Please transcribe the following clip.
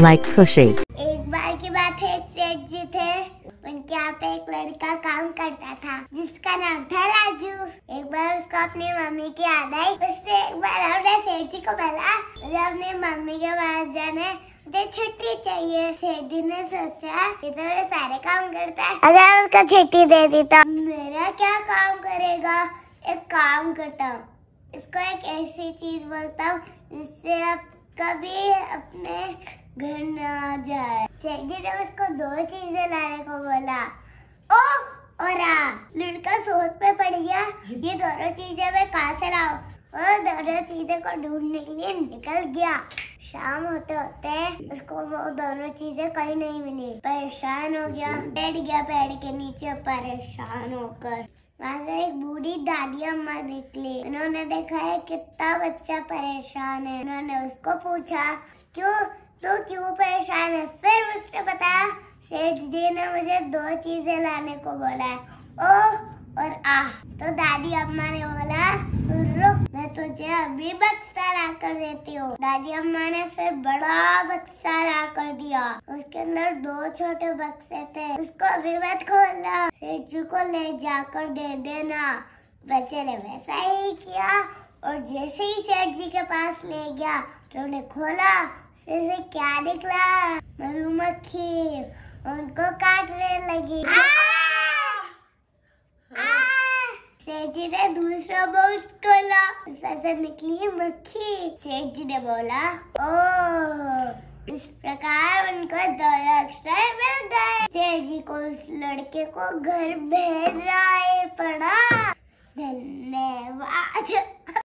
like खुशी एक बार की बात है एक सेठ जी थे उनके यहाँ पे एक लड़का काम करता था जिसका नाम था राजू एक बार उसको अपनी मम्मी की याद आई उसने एक बार अपने सेठ जी को बोला मुझे अपनी मम्मी के पास जाना है मुझे छुट्टी चाहिए सेठ जी ने सोचा ये तो मेरे सारे काम करता है अगर उसको छुट्टी दे दी तो मेरा क्या काम करेगा एक काम करता हूँ इसको एक ऐसी चीज बोलता हूँ जिससे आप कभी अपने घर ना आ जाए सेक्रेटरी ने उसको दो चीजें लाने को बोला ओ और आ लड़का सोच पे पड़ गया ये दोनों चीजें मैं कहा से लाऊ और दोनों चीजें को ढूंढने के लिए निकल गया शाम होते होते उसको वो दोनों चीजें कहीं नहीं मिली परेशान हो गया बैठ गया पेड़ के नीचे परेशान होकर वहाँ से एक बूढ़ी दादी अम्मा निकली उन्होंने देखा है कितना बच्चा परेशान है उन्होंने उसको पूछा क्यों क्यों परेशान है फिर उसने बताया सेठ जी ने मुझे दो चीजें लाने को बोला है ओ और आ तो दादी अम्मा ने बोला रुक मैं तुझे अभी बक्सा ला कर देती हूँ दादी अम्मा ने फिर बड़ा बक्सा ला कर दिया उसके अंदर दो छोटे बक्से थे उसको अभी मत खोलना सेठ जी को ले जाकर दे देना बच्चे ने वैसा ही किया और जैसे ही सेठ जी के पास ले गया तो उन्हें खोला से, क्या निकला मधुमक्खी उनको काटने लगी सेठ जी ने दूसरा बहुत खोला उससे निकली मक्खी सेठ जी ने बोला ओ इस प्रकार उनको दो अक्षर मिल गए सेठ जी को उस लड़के को घर भेज रहा है पड़ा धन्यवाद